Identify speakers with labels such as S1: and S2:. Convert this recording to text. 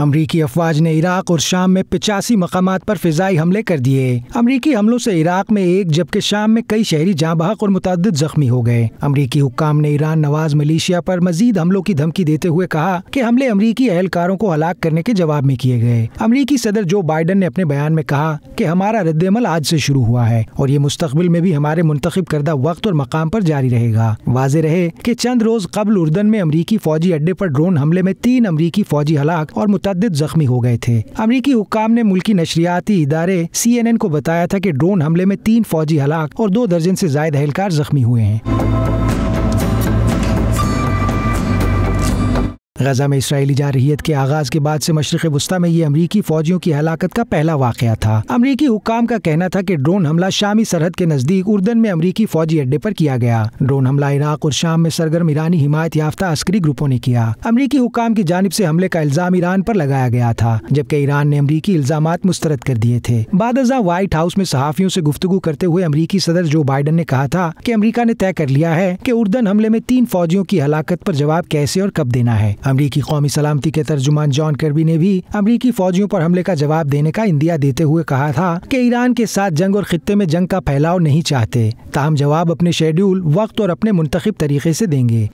S1: अमरीकी अफवाज ने इराक और शाम में पिचासी मकाम पर फिजाई हमले कर दिए अमरीकी हमलों से इराक में एक जबकि शाम में कई शहरी जहाँ बहक और मुतद जख्मी हो गए अमरीकी हुक्काम ने ईरान नवाज मलेशिया पर मजीद हमलों की धमकी देते हुए कहा कि हमले अमरीकी एहलकारों को हलाक करने के जवाब में किए गए अमरीकी सदर जो बाइडन ने अपने बयान में कहा कि हमारा रद्दमल आज से शुरू हुआ है और ये मुस्तबिल में भी हमारे मुंतब करदा वक्त और मकाम पर जारी रहेगा वाज रहे की चंद रोज कबल उर्दन में अमरीकी फौजी अड्डे पर ड्रोन हमले में तीन अमरीकी फौजी हलाक और मुतद जख्मी हो गए थे अमरीकी हुकाम ने मुल्की नशरियाती इदारे सी एन एन को बताया था की ड्रोन हमले में तीन फौजी हलाक और दो दर्जन ऐसी जायद एहलकार जख्मी हुए हैं गजा में इसराइली जारहीत के आगाज के बाद से मशरक वस्ती में ये अमरीकी फौजियों की हलाकत का पहला वाक़ था अमरीकी हुकाम का कहना था की ड्रोन हमला शामी सरहद के नजदीक उर्दन में अमरीकी फौजी अड्डे पर किया गया ड्रोन हमला इराक और शाम में सरगर्म ईरानी हिमायत याफ्ता अस्करी ग्रुपों ने किया अमरीकी हुकाम की जानब ऐसी हमले का इल्जाम ईरान आरोप लगाया गया था जबकि ईरान ने अमरीकी इल्जाम मुस्तरद कर दिए थे बाद व्हाइट हाउस में सहाफियों ऐसी गुफ्तु करते हुए अमरीकी सदर जो बाइडन ने कहा था की अमरीका ने तय कर लिया है की उर्दन हमले में तीन फौजियों की हलाकत आरोप जवाब कैसे और कब देना है अमरीकी कौमी सलामती के तर्जुमान जॉन कर्बी ने भी अमरीकी फौजियों पर हमले का जवाब देने का इंदिया देते हुए कहा था कि ईरान के साथ जंग और खत्े में जंग का फैलाव नहीं चाहते ताहम जवाब अपने शेड्यूल वक्त और अपने मुंतखब तरीके से देंगे